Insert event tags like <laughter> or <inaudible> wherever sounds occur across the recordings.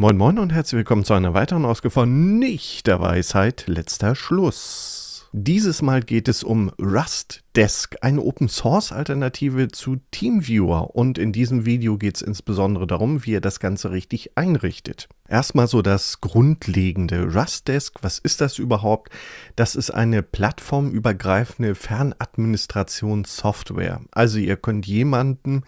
Moin Moin und herzlich willkommen zu einer weiteren Ausgabe von Nicht der Weisheit letzter Schluss. Dieses Mal geht es um Rust Desk, eine Open Source Alternative zu TeamViewer und in diesem Video geht es insbesondere darum, wie ihr das Ganze richtig einrichtet. Erstmal so das Grundlegende. Rust Desk, was ist das überhaupt? Das ist eine plattformübergreifende Fernadministrationssoftware. Also ihr könnt jemanden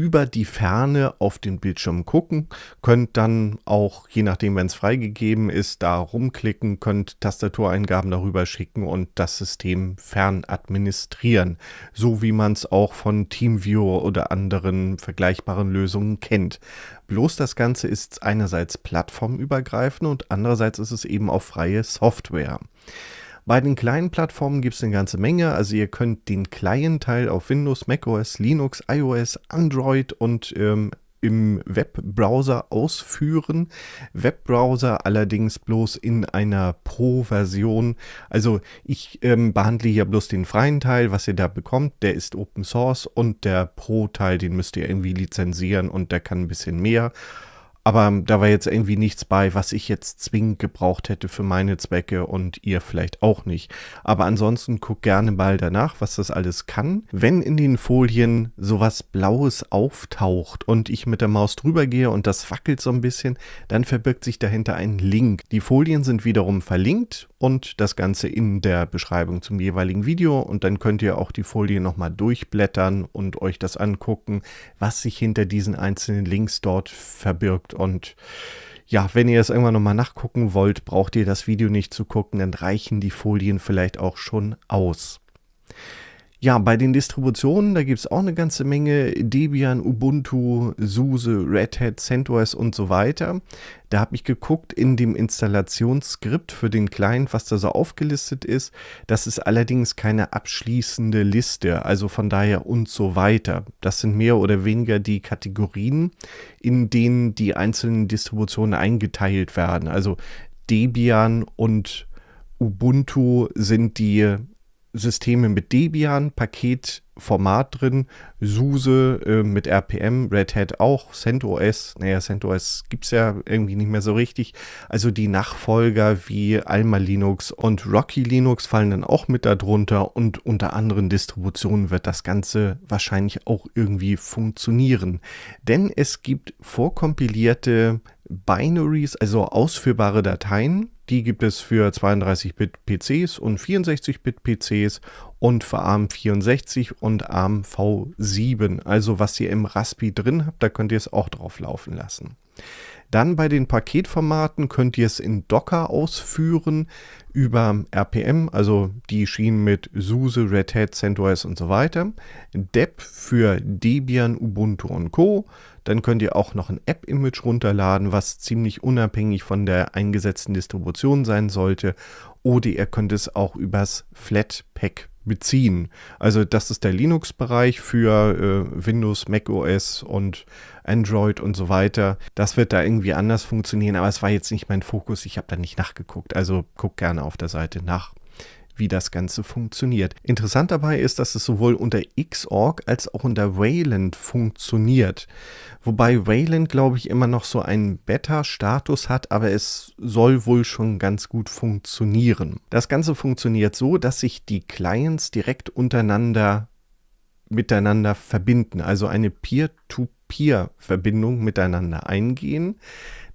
über die Ferne auf den Bildschirm gucken, könnt dann auch, je nachdem, wenn es freigegeben ist, da rumklicken, könnt Tastatureingaben darüber schicken und das System fern administrieren, so wie man es auch von TeamViewer oder anderen vergleichbaren Lösungen kennt. Bloß das Ganze ist einerseits plattformübergreifend und andererseits ist es eben auch freie Software. Bei den kleinen Plattformen gibt es eine ganze Menge. Also ihr könnt den kleinen Teil auf Windows, macOS, Linux, iOS, Android und ähm, im Webbrowser ausführen. Webbrowser allerdings bloß in einer Pro-Version. Also ich ähm, behandle hier bloß den freien Teil, was ihr da bekommt. Der ist Open Source und der Pro-Teil, den müsst ihr irgendwie lizenzieren und der kann ein bisschen mehr. Aber da war jetzt irgendwie nichts bei, was ich jetzt zwingend gebraucht hätte für meine Zwecke und ihr vielleicht auch nicht. Aber ansonsten guck gerne mal danach, was das alles kann. Wenn in den Folien sowas Blaues auftaucht und ich mit der Maus drüber gehe und das wackelt so ein bisschen, dann verbirgt sich dahinter ein Link. Die Folien sind wiederum verlinkt und das Ganze in der Beschreibung zum jeweiligen Video und dann könnt ihr auch die Folie nochmal durchblättern und euch das angucken, was sich hinter diesen einzelnen Links dort verbirgt geguckt und ja, wenn ihr es irgendwann nochmal nachgucken wollt, braucht ihr das Video nicht zu gucken, dann reichen die Folien vielleicht auch schon aus. Ja, bei den Distributionen, da gibt es auch eine ganze Menge. Debian, Ubuntu, SUSE, Red Hat, CentOS und so weiter. Da habe ich geguckt in dem Installationsskript für den Client, was da so aufgelistet ist. Das ist allerdings keine abschließende Liste, also von daher und so weiter. Das sind mehr oder weniger die Kategorien, in denen die einzelnen Distributionen eingeteilt werden. Also Debian und Ubuntu sind die Systeme mit Debian, Paketformat drin, SUSE äh, mit RPM, Red Hat auch, CentOS, naja, CentOS gibt es ja irgendwie nicht mehr so richtig. Also die Nachfolger wie Alma Linux und Rocky Linux fallen dann auch mit darunter und unter anderen Distributionen wird das Ganze wahrscheinlich auch irgendwie funktionieren. Denn es gibt vorkompilierte Binaries, also ausführbare Dateien, die gibt es für 32-Bit PCs und 64-Bit PCs und für ARM64 und ARM V7. Also was ihr im Raspi drin habt, da könnt ihr es auch drauf laufen lassen. Dann bei den Paketformaten könnt ihr es in Docker ausführen über RPM, also die Schienen mit SUSE, Red Hat, CentOS und so weiter. DEP für Debian, Ubuntu und Co. Dann könnt ihr auch noch ein App-Image runterladen, was ziemlich unabhängig von der eingesetzten Distribution sein sollte. Oder ihr könnt es auch übers Flatpak beziehen. Also das ist der Linux-Bereich für äh, Windows, Mac OS und Android und so weiter. Das wird da irgendwie anders funktionieren, aber es war jetzt nicht mein Fokus. Ich habe da nicht nachgeguckt. Also guckt gerne auf der Seite nach wie das Ganze funktioniert. Interessant dabei ist, dass es sowohl unter Xorg als auch unter Wayland funktioniert. Wobei Wayland, glaube ich, immer noch so einen Beta-Status hat, aber es soll wohl schon ganz gut funktionieren. Das Ganze funktioniert so, dass sich die Clients direkt untereinander miteinander verbinden, also eine Peer-to-Peer-Verbindung miteinander eingehen.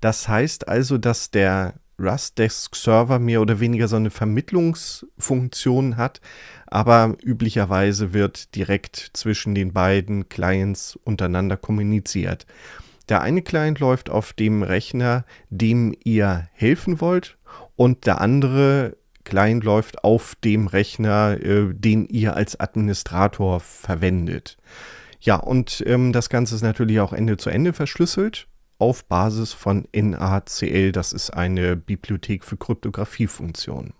Das heißt also, dass der Rust Desk Server mehr oder weniger so eine Vermittlungsfunktion hat, aber üblicherweise wird direkt zwischen den beiden Clients untereinander kommuniziert. Der eine Client läuft auf dem Rechner, dem ihr helfen wollt, und der andere Client läuft auf dem Rechner, äh, den ihr als Administrator verwendet. Ja, und ähm, das Ganze ist natürlich auch Ende zu Ende verschlüsselt auf Basis von NaCl. Das ist eine Bibliothek für Kryptographiefunktionen.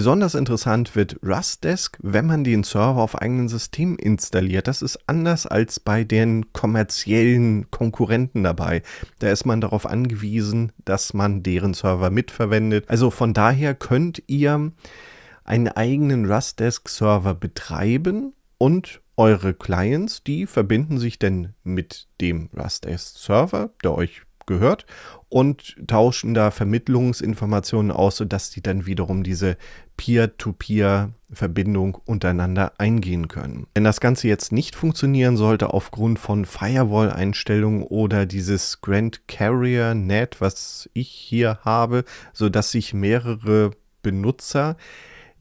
Besonders interessant wird Rust Desk, wenn man den Server auf eigenen System installiert. Das ist anders als bei den kommerziellen Konkurrenten dabei. Da ist man darauf angewiesen, dass man deren Server mitverwendet. Also von daher könnt ihr einen eigenen Rust Desk server betreiben und eure Clients, die verbinden sich denn mit dem Rust Desk server der euch gehört und tauschen da Vermittlungsinformationen aus, sodass die dann wiederum diese Peer-to-Peer-Verbindung untereinander eingehen können. Wenn das Ganze jetzt nicht funktionieren sollte aufgrund von Firewall-Einstellungen oder dieses Grand Carrier Net, was ich hier habe, sodass sich mehrere Benutzer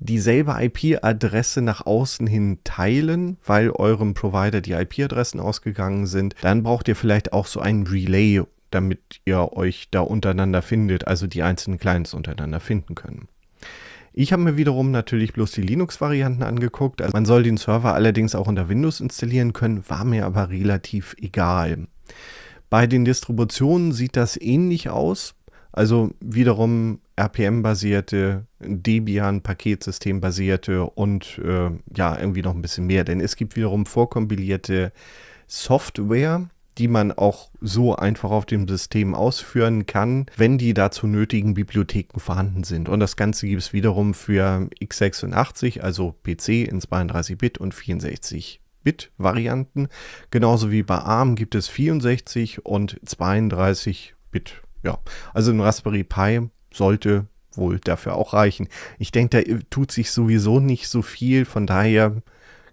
dieselbe IP-Adresse nach außen hin teilen, weil eurem Provider die IP-Adressen ausgegangen sind, dann braucht ihr vielleicht auch so ein Relay damit ihr euch da untereinander findet, also die einzelnen Clients untereinander finden können. Ich habe mir wiederum natürlich bloß die Linux-Varianten angeguckt. Also man soll den Server allerdings auch unter Windows installieren können, war mir aber relativ egal. Bei den Distributionen sieht das ähnlich aus. Also wiederum RPM-basierte, Debian-Paketsystem-basierte und äh, ja, irgendwie noch ein bisschen mehr. Denn es gibt wiederum vorkompilierte Software, die man auch so einfach auf dem System ausführen kann, wenn die dazu nötigen Bibliotheken vorhanden sind. Und das Ganze gibt es wiederum für x86, also PC in 32-Bit und 64 Bit-Varianten. Genauso wie bei ARM gibt es 64 und 32 Bit. Ja, also ein Raspberry Pi sollte wohl dafür auch reichen. Ich denke, da tut sich sowieso nicht so viel, von daher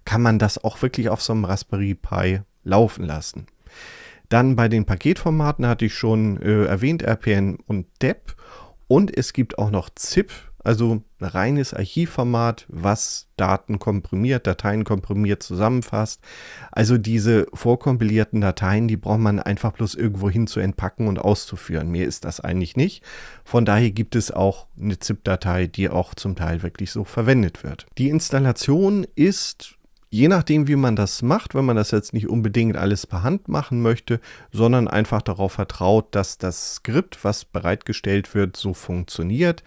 kann man das auch wirklich auf so einem Raspberry Pi laufen lassen. Dann bei den Paketformaten hatte ich schon äh, erwähnt RPN und DEP. Und es gibt auch noch ZIP, also ein reines Archivformat, was Daten komprimiert, Dateien komprimiert zusammenfasst. Also diese vorkompilierten Dateien, die braucht man einfach bloß irgendwo hin zu entpacken und auszuführen. Mehr ist das eigentlich nicht. Von daher gibt es auch eine ZIP-Datei, die auch zum Teil wirklich so verwendet wird. Die Installation ist Je nachdem, wie man das macht, wenn man das jetzt nicht unbedingt alles per Hand machen möchte, sondern einfach darauf vertraut, dass das Skript, was bereitgestellt wird, so funktioniert,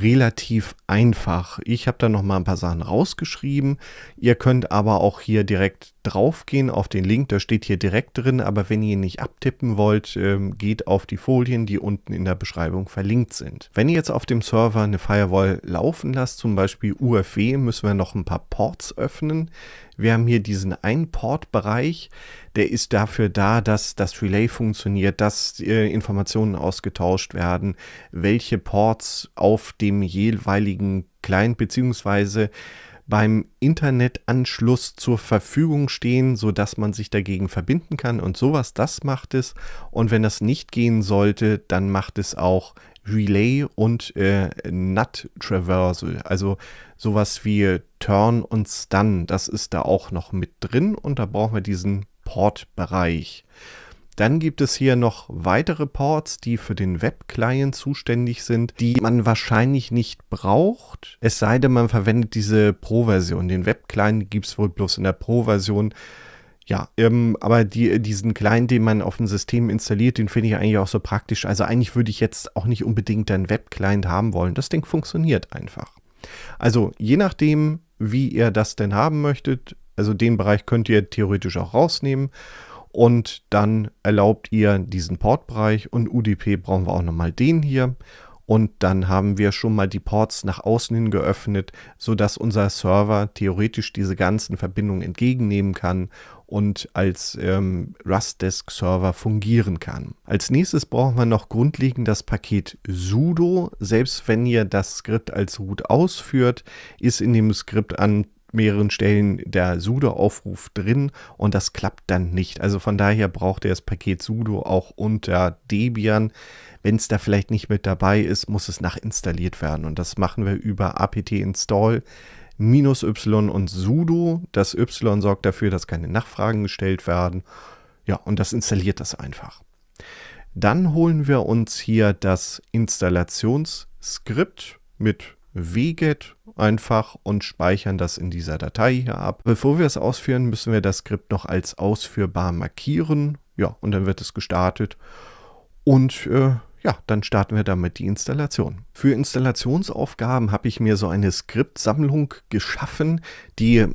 relativ einfach. Ich habe da noch mal ein paar Sachen rausgeschrieben. Ihr könnt aber auch hier direkt draufgehen auf den Link, da steht hier direkt drin, aber wenn ihr ihn nicht abtippen wollt, ähm, geht auf die Folien, die unten in der Beschreibung verlinkt sind. Wenn ihr jetzt auf dem Server eine Firewall laufen lasst, zum Beispiel UFW, müssen wir noch ein paar Ports öffnen. Wir haben hier diesen Ein-Port-Bereich, der ist dafür da, dass das Relay funktioniert, dass äh, Informationen ausgetauscht werden, welche Ports auf dem jeweiligen Client bzw beim Internetanschluss zur Verfügung stehen, sodass man sich dagegen verbinden kann und sowas, das macht es. Und wenn das nicht gehen sollte, dann macht es auch Relay und äh, NAT Traversal, also sowas wie Turn und Stun, das ist da auch noch mit drin und da brauchen wir diesen Port-Bereich. Dann gibt es hier noch weitere Ports, die für den Web-Client zuständig sind, die man wahrscheinlich nicht braucht, es sei denn, man verwendet diese Pro-Version. Den Web-Client gibt es wohl bloß in der Pro-Version. Ja, ähm, aber die, diesen Client, den man auf dem System installiert, den finde ich eigentlich auch so praktisch. Also eigentlich würde ich jetzt auch nicht unbedingt einen Web-Client haben wollen. Das Ding funktioniert einfach. Also je nachdem, wie ihr das denn haben möchtet, also den Bereich könnt ihr theoretisch auch rausnehmen und dann erlaubt ihr diesen Portbereich und UDP brauchen wir auch nochmal den hier und dann haben wir schon mal die Ports nach außen hin geöffnet, sodass unser Server theoretisch diese ganzen Verbindungen entgegennehmen kann und als ähm, Rust-Desk-Server fungieren kann. Als nächstes brauchen wir noch grundlegend das Paket sudo. Selbst wenn ihr das Skript als root ausführt, ist in dem Skript an mehreren Stellen der Sudo-Aufruf drin und das klappt dann nicht. Also von daher braucht ihr das Paket Sudo auch unter Debian. Wenn es da vielleicht nicht mit dabei ist, muss es nachinstalliert werden und das machen wir über apt install minus y und sudo. Das y sorgt dafür, dass keine Nachfragen gestellt werden. Ja, und das installiert das einfach. Dann holen wir uns hier das Installationsskript mit wget einfach und speichern das in dieser Datei hier ab. Bevor wir es ausführen, müssen wir das Skript noch als ausführbar markieren. Ja, und dann wird es gestartet. Und äh, ja, dann starten wir damit die Installation. Für Installationsaufgaben habe ich mir so eine Skriptsammlung geschaffen, die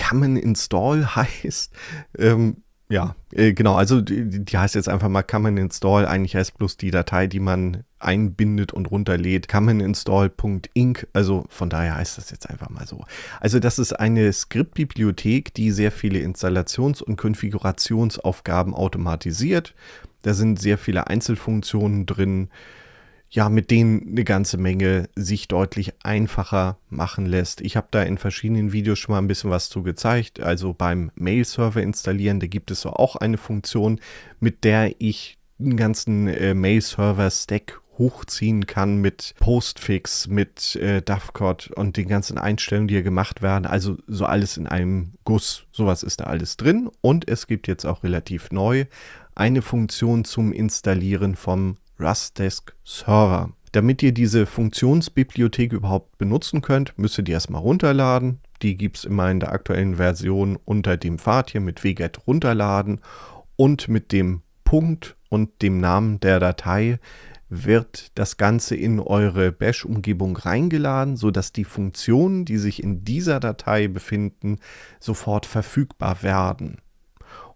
Common Install <laughs> heißt. Ähm, ja, äh, genau. Also die, die, heißt jetzt einfach mal Common Install. Eigentlich heißt bloß die Datei, die man einbindet und runterlädt, commoninstall.inc. Also von daher heißt das jetzt einfach mal so. Also das ist eine Skriptbibliothek, die sehr viele Installations- und Konfigurationsaufgaben automatisiert. Da sind sehr viele Einzelfunktionen drin ja, mit denen eine ganze Menge sich deutlich einfacher machen lässt. Ich habe da in verschiedenen Videos schon mal ein bisschen was zu gezeigt. Also beim Mail-Server installieren, da gibt es so auch eine Funktion, mit der ich einen ganzen äh, Mail-Server-Stack hochziehen kann mit Postfix, mit äh, Duffcode und den ganzen Einstellungen, die hier gemacht werden. Also so alles in einem Guss. Sowas ist da alles drin. Und es gibt jetzt auch relativ neu eine Funktion zum Installieren vom Rust Desk Server. Damit ihr diese Funktionsbibliothek überhaupt benutzen könnt, müsst ihr die erstmal runterladen. Die gibt es immer in der aktuellen Version unter dem Pfad hier mit wget runterladen und mit dem Punkt und dem Namen der Datei wird das Ganze in eure Bash-Umgebung reingeladen, sodass die Funktionen, die sich in dieser Datei befinden, sofort verfügbar werden.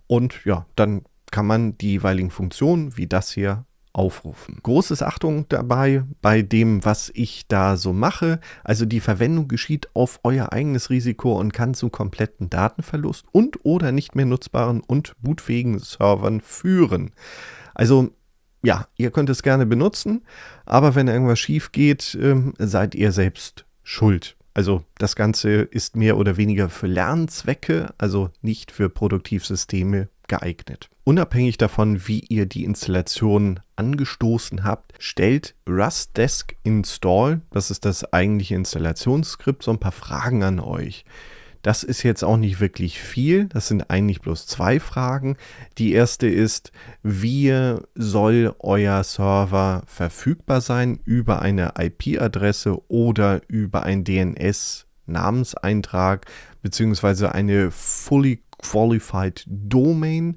Und ja, dann kann man die jeweiligen Funktionen, wie das hier, aufrufen. Großes Achtung dabei bei dem, was ich da so mache. Also die Verwendung geschieht auf euer eigenes Risiko und kann zu kompletten Datenverlust und oder nicht mehr nutzbaren und bootfähigen Servern führen. Also ja, ihr könnt es gerne benutzen, aber wenn irgendwas schief geht, ähm, seid ihr selbst schuld. Also das Ganze ist mehr oder weniger für Lernzwecke, also nicht für Produktivsysteme geeignet. Unabhängig davon, wie ihr die Installation angestoßen habt, stellt Rust Desk Install, das ist das eigentliche Installationsskript, so ein paar Fragen an euch. Das ist jetzt auch nicht wirklich viel. Das sind eigentlich bloß zwei Fragen. Die erste ist, wie soll euer Server verfügbar sein? Über eine IP-Adresse oder über ein DNS-Namenseintrag beziehungsweise eine fully Qualified Domain.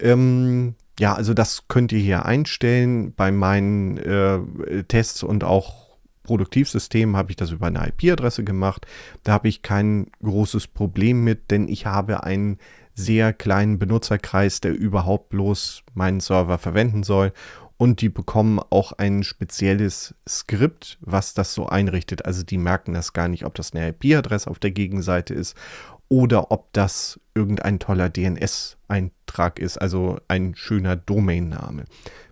Ähm, ja, also das könnt ihr hier einstellen. Bei meinen äh, Tests und auch Produktivsystemen habe ich das über eine IP-Adresse gemacht. Da habe ich kein großes Problem mit, denn ich habe einen sehr kleinen Benutzerkreis, der überhaupt bloß meinen Server verwenden soll. Und die bekommen auch ein spezielles Skript, was das so einrichtet. Also die merken das gar nicht, ob das eine IP-Adresse auf der Gegenseite ist oder ob das irgendein toller DNS-Eintrag ist, also ein schöner Domainname.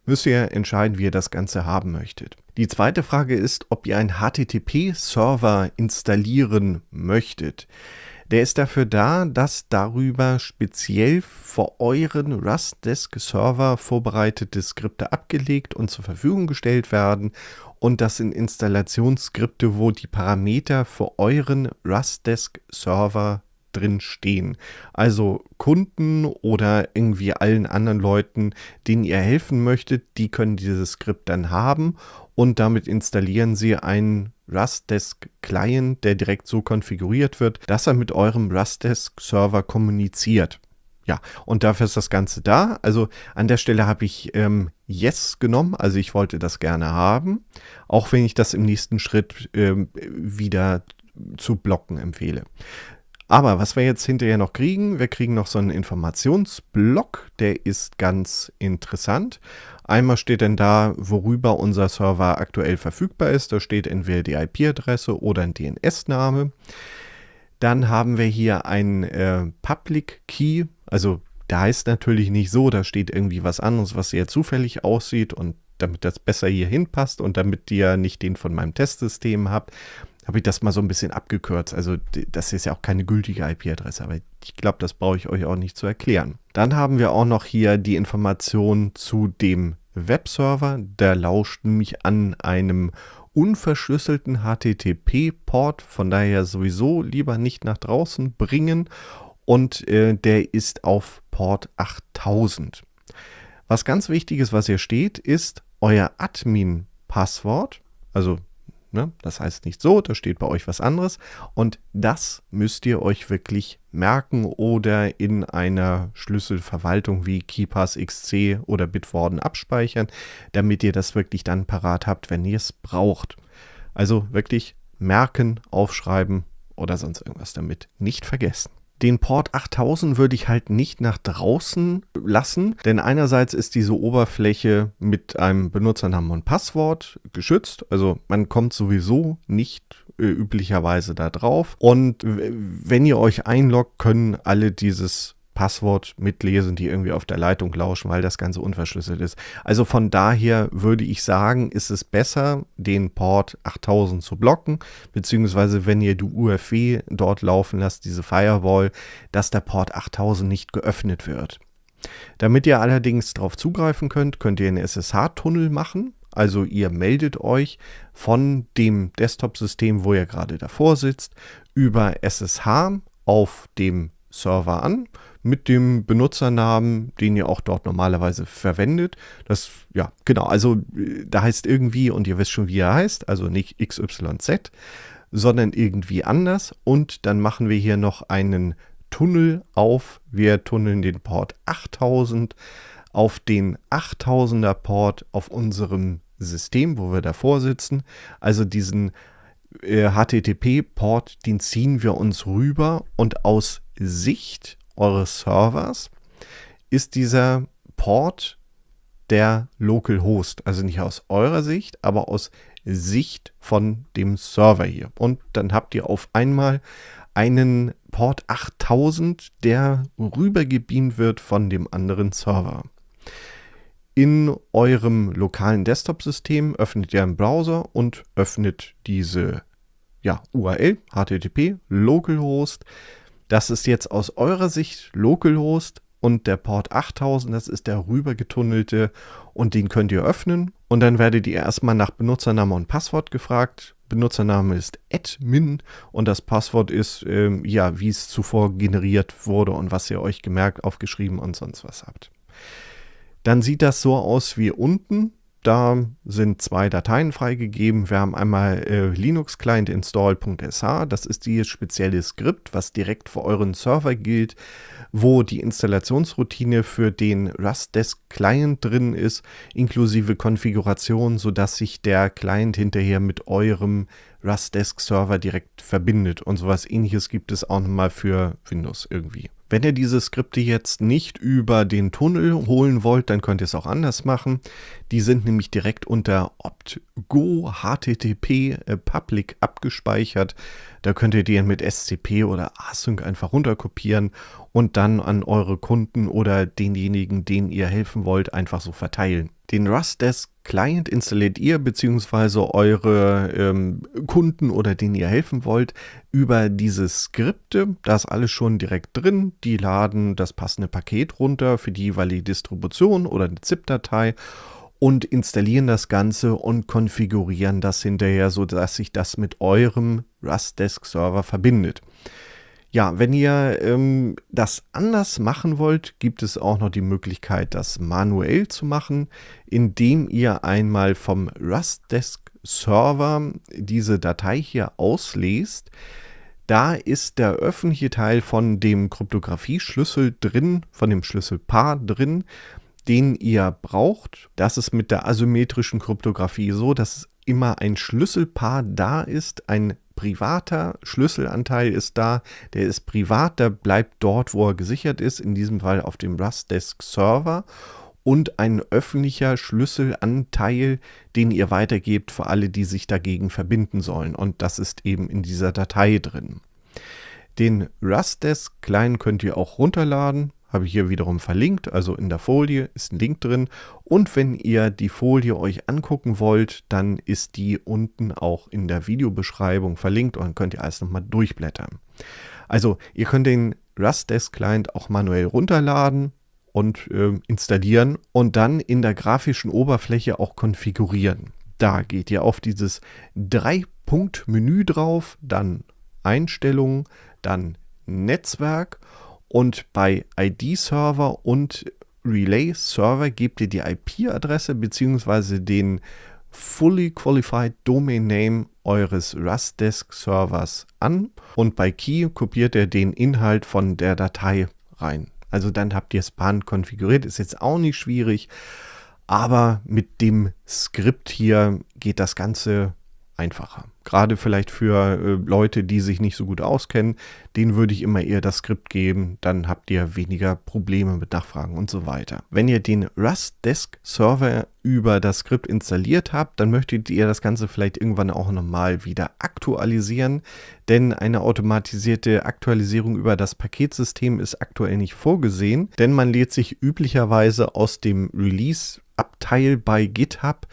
Müsst ihr entscheiden, wie ihr das Ganze haben möchtet. Die zweite Frage ist, ob ihr einen HTTP-Server installieren möchtet. Der ist dafür da, dass darüber speziell für euren Rust-Desk-Server vorbereitete Skripte abgelegt und zur Verfügung gestellt werden. Und das sind Installationsskripte, wo die Parameter für euren Rust-Desk-Server drin stehen. Also Kunden oder irgendwie allen anderen Leuten, denen ihr helfen möchtet, die können dieses Skript dann haben und damit installieren sie einen Rust Desk Client, der direkt so konfiguriert wird, dass er mit eurem Rust Desk Server kommuniziert. Ja, und dafür ist das Ganze da. Also an der Stelle habe ich ähm, Yes genommen, also ich wollte das gerne haben, auch wenn ich das im nächsten Schritt ähm, wieder zu blocken empfehle. Aber was wir jetzt hinterher noch kriegen, wir kriegen noch so einen Informationsblock, der ist ganz interessant. Einmal steht denn da, worüber unser Server aktuell verfügbar ist. Da steht entweder die IP-Adresse oder ein DNS-Name. Dann haben wir hier einen äh, Public Key, also da heißt natürlich nicht so, da steht irgendwie was anderes, was sehr zufällig aussieht und damit das besser hier hinpasst und damit ihr nicht den von meinem Testsystem habt, habe ich das mal so ein bisschen abgekürzt. Also das ist ja auch keine gültige IP-Adresse, aber ich glaube, das brauche ich euch auch nicht zu erklären. Dann haben wir auch noch hier die Information zu dem Webserver. Der lauscht nämlich an einem unverschlüsselten HTTP-Port, von daher sowieso lieber nicht nach draußen bringen. Und äh, der ist auf Port 8000. Was ganz wichtig ist, was hier steht, ist euer Admin-Passwort. Also Ne? Das heißt nicht so, da steht bei euch was anderes. Und das müsst ihr euch wirklich merken oder in einer Schlüsselverwaltung wie KeyPass XC oder Bitwarden abspeichern, damit ihr das wirklich dann parat habt, wenn ihr es braucht. Also wirklich merken, aufschreiben oder sonst irgendwas damit nicht vergessen. Den Port 8000 würde ich halt nicht nach draußen lassen, denn einerseits ist diese Oberfläche mit einem Benutzernamen und Passwort geschützt, also man kommt sowieso nicht äh, üblicherweise da drauf. Und wenn ihr euch einloggt, können alle dieses Passwort mitlesen, die irgendwie auf der Leitung lauschen, weil das Ganze unverschlüsselt ist. Also von daher würde ich sagen, ist es besser, den Port 8000 zu blocken, beziehungsweise wenn ihr die UFW e dort laufen lasst, diese Firewall, dass der Port 8000 nicht geöffnet wird. Damit ihr allerdings darauf zugreifen könnt, könnt ihr einen SSH-Tunnel machen. Also ihr meldet euch von dem Desktop-System, wo ihr gerade davor sitzt, über SSH auf dem Server an mit dem Benutzernamen, den ihr auch dort normalerweise verwendet. Das, ja, genau, also äh, da heißt irgendwie und ihr wisst schon, wie er heißt, also nicht XYZ, sondern irgendwie anders. Und dann machen wir hier noch einen Tunnel auf. Wir tunneln den Port 8000 auf den 8000er Port auf unserem System, wo wir davor sitzen. Also diesen HTTP-Port, äh, den ziehen wir uns rüber und aus Sicht eures Servers ist dieser Port der Localhost. Also nicht aus eurer Sicht, aber aus Sicht von dem Server hier. Und dann habt ihr auf einmal einen Port 8000, der rübergebeamt wird von dem anderen Server. In eurem lokalen Desktop-System öffnet ihr einen Browser und öffnet diese ja, URL, http localhost das ist jetzt aus eurer Sicht Localhost und der Port 8000, das ist der rübergetunnelte und den könnt ihr öffnen und dann werdet ihr erstmal nach Benutzername und Passwort gefragt. Benutzername ist admin und das Passwort ist, ähm, ja, wie es zuvor generiert wurde und was ihr euch gemerkt, aufgeschrieben und sonst was habt. Dann sieht das so aus wie unten. Da sind zwei Dateien freigegeben. Wir haben einmal äh, linuxclient install.sh. Das ist dieses spezielle Skript, was direkt für euren Server gilt, wo die Installationsroutine für den Rust Desk Client drin ist, inklusive Konfiguration, sodass sich der Client hinterher mit eurem Rust Desk Server direkt verbindet. Und sowas ähnliches gibt es auch nochmal für Windows irgendwie. Wenn ihr diese Skripte jetzt nicht über den Tunnel holen wollt, dann könnt ihr es auch anders machen. Die sind nämlich direkt unter opt.go http äh, public abgespeichert. Da könnt ihr die mit SCP oder Async einfach runterkopieren und dann an eure Kunden oder denjenigen, denen ihr helfen wollt, einfach so verteilen. Den Rust Desk Client installiert ihr bzw. eure ähm, Kunden oder denen ihr helfen wollt über diese Skripte. Da ist alles schon direkt drin. Die laden das passende Paket runter für die jeweilige Distribution oder eine ZIP-Datei und installieren das Ganze und konfigurieren das hinterher, sodass sich das mit eurem Rust Desk Server verbindet. Ja, wenn ihr ähm, das anders machen wollt, gibt es auch noch die Möglichkeit, das manuell zu machen, indem ihr einmal vom Rust Desk Server diese Datei hier auslest. Da ist der öffentliche Teil von dem Kryptographie-Schlüssel drin, von dem Schlüsselpaar drin den ihr braucht. Das ist mit der asymmetrischen Kryptographie so, dass immer ein Schlüsselpaar da ist, ein privater Schlüsselanteil ist da, der ist privat, der bleibt dort, wo er gesichert ist, in diesem Fall auf dem Rustdesk Server und ein öffentlicher Schlüsselanteil, den ihr weitergebt für alle, die sich dagegen verbinden sollen und das ist eben in dieser Datei drin. Den Rustdesk Client könnt ihr auch runterladen, habe ich hier wiederum verlinkt. Also in der Folie ist ein Link drin. Und wenn ihr die Folie euch angucken wollt, dann ist die unten auch in der Videobeschreibung verlinkt und dann könnt ihr alles nochmal durchblättern. Also ihr könnt den Rust Desk Client auch manuell runterladen und äh, installieren und dann in der grafischen Oberfläche auch konfigurieren. Da geht ihr auf dieses Drei-Punkt-Menü drauf, dann Einstellungen, dann Netzwerk und und bei ID-Server und Relay-Server gebt ihr die IP-Adresse bzw. den Fully Qualified Domain Name eures Rust-Desk-Servers an und bei Key kopiert ihr den Inhalt von der Datei rein. Also dann habt ihr Span konfiguriert, ist jetzt auch nicht schwierig, aber mit dem Skript hier geht das Ganze einfacher gerade vielleicht für äh, Leute, die sich nicht so gut auskennen, denen würde ich immer eher das Skript geben, dann habt ihr weniger Probleme mit Nachfragen und so weiter. Wenn ihr den Rust Desk Server über das Skript installiert habt, dann möchtet ihr das Ganze vielleicht irgendwann auch nochmal wieder aktualisieren, denn eine automatisierte Aktualisierung über das Paketsystem ist aktuell nicht vorgesehen, denn man lädt sich üblicherweise aus dem Release Abteil bei GitHub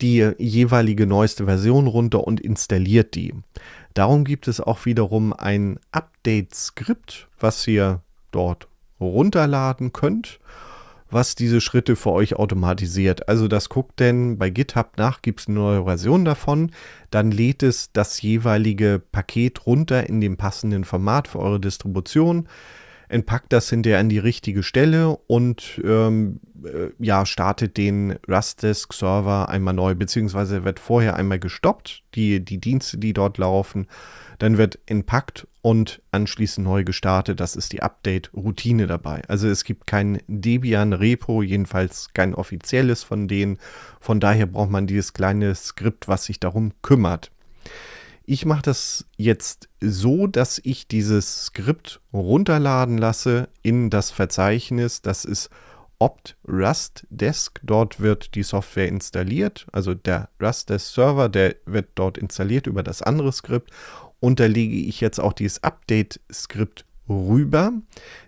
die jeweilige neueste Version runter und installiert die. Darum gibt es auch wiederum ein Update-Skript, was ihr dort runterladen könnt, was diese Schritte für euch automatisiert. Also das guckt denn bei GitHub nach, gibt es eine neue Version davon, dann lädt es das jeweilige Paket runter in dem passenden Format für eure Distribution entpackt das hinterher an die richtige Stelle und ähm, äh, ja, startet den rust server einmal neu, beziehungsweise wird vorher einmal gestoppt, die, die Dienste, die dort laufen, dann wird entpackt und anschließend neu gestartet. Das ist die Update-Routine dabei. Also es gibt kein Debian-Repo, jedenfalls kein offizielles von denen. Von daher braucht man dieses kleine Skript, was sich darum kümmert. Ich mache das jetzt so, dass ich dieses Skript runterladen lasse in das Verzeichnis. Das ist opt Rust Desk. Dort wird die Software installiert. Also der Rust Desk Server, der wird dort installiert über das andere Skript. Und da lege ich jetzt auch dieses Update-Skript rüber,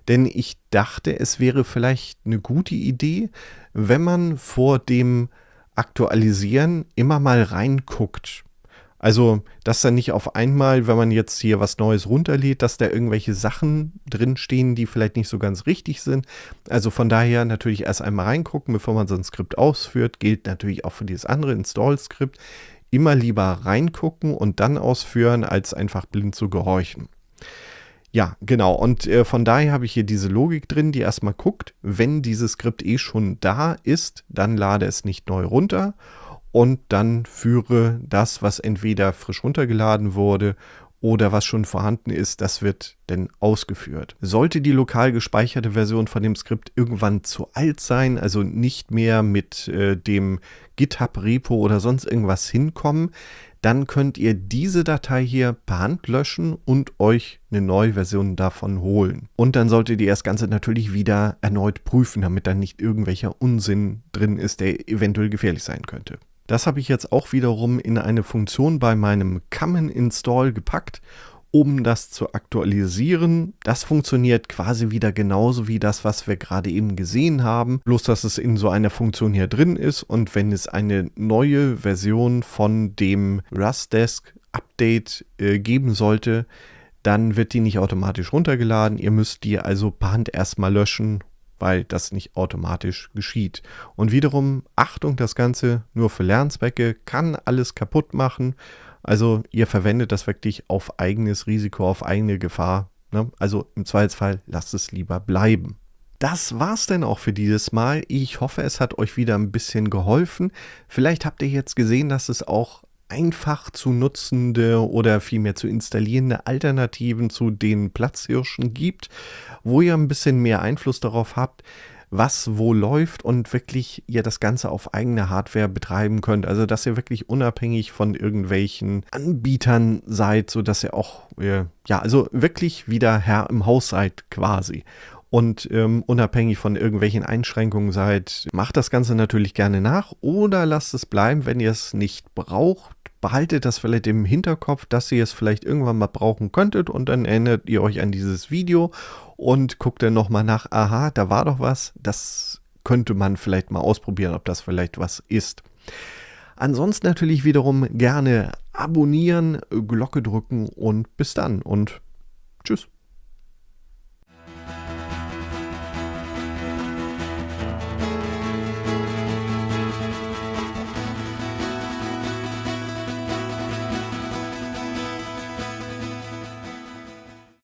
denn ich dachte, es wäre vielleicht eine gute Idee, wenn man vor dem Aktualisieren immer mal reinguckt also, dass dann nicht auf einmal, wenn man jetzt hier was Neues runterlädt, dass da irgendwelche Sachen drinstehen, die vielleicht nicht so ganz richtig sind. Also von daher natürlich erst einmal reingucken, bevor man so ein Skript ausführt. Gilt natürlich auch für dieses andere Install-Skript. Immer lieber reingucken und dann ausführen, als einfach blind zu gehorchen. Ja, genau. Und äh, von daher habe ich hier diese Logik drin, die erstmal guckt, wenn dieses Skript eh schon da ist, dann lade es nicht neu runter und dann führe das, was entweder frisch runtergeladen wurde oder was schon vorhanden ist, das wird denn ausgeführt. Sollte die lokal gespeicherte Version von dem Skript irgendwann zu alt sein, also nicht mehr mit äh, dem GitHub-Repo oder sonst irgendwas hinkommen, dann könnt ihr diese Datei hier per Hand löschen und euch eine neue Version davon holen. Und dann solltet ihr das Ganze natürlich wieder erneut prüfen, damit dann nicht irgendwelcher Unsinn drin ist, der eventuell gefährlich sein könnte. Das habe ich jetzt auch wiederum in eine Funktion bei meinem Common Install gepackt, um das zu aktualisieren. Das funktioniert quasi wieder genauso wie das, was wir gerade eben gesehen haben, bloß dass es in so einer Funktion hier drin ist und wenn es eine neue Version von dem Rust Desk Update äh, geben sollte, dann wird die nicht automatisch runtergeladen. Ihr müsst die also per Hand erstmal löschen weil das nicht automatisch geschieht. Und wiederum, Achtung, das Ganze nur für Lernzwecke kann alles kaputt machen. Also ihr verwendet das wirklich auf eigenes Risiko, auf eigene Gefahr. Ne? Also im Zweifelsfall lasst es lieber bleiben. Das war's denn auch für dieses Mal. Ich hoffe, es hat euch wieder ein bisschen geholfen. Vielleicht habt ihr jetzt gesehen, dass es auch einfach zu nutzende oder vielmehr zu installierende Alternativen zu den Platzhirschen gibt, wo ihr ein bisschen mehr Einfluss darauf habt, was wo läuft und wirklich ihr das Ganze auf eigene Hardware betreiben könnt. Also dass ihr wirklich unabhängig von irgendwelchen Anbietern seid, sodass ihr auch, äh, ja, also wirklich wieder Herr im Haus seid quasi. Und ähm, unabhängig von irgendwelchen Einschränkungen seid, macht das Ganze natürlich gerne nach oder lasst es bleiben, wenn ihr es nicht braucht behaltet das vielleicht im Hinterkopf, dass ihr es vielleicht irgendwann mal brauchen könntet und dann erinnert ihr euch an dieses Video und guckt dann nochmal nach, aha, da war doch was, das könnte man vielleicht mal ausprobieren, ob das vielleicht was ist. Ansonsten natürlich wiederum gerne abonnieren, Glocke drücken und bis dann und tschüss.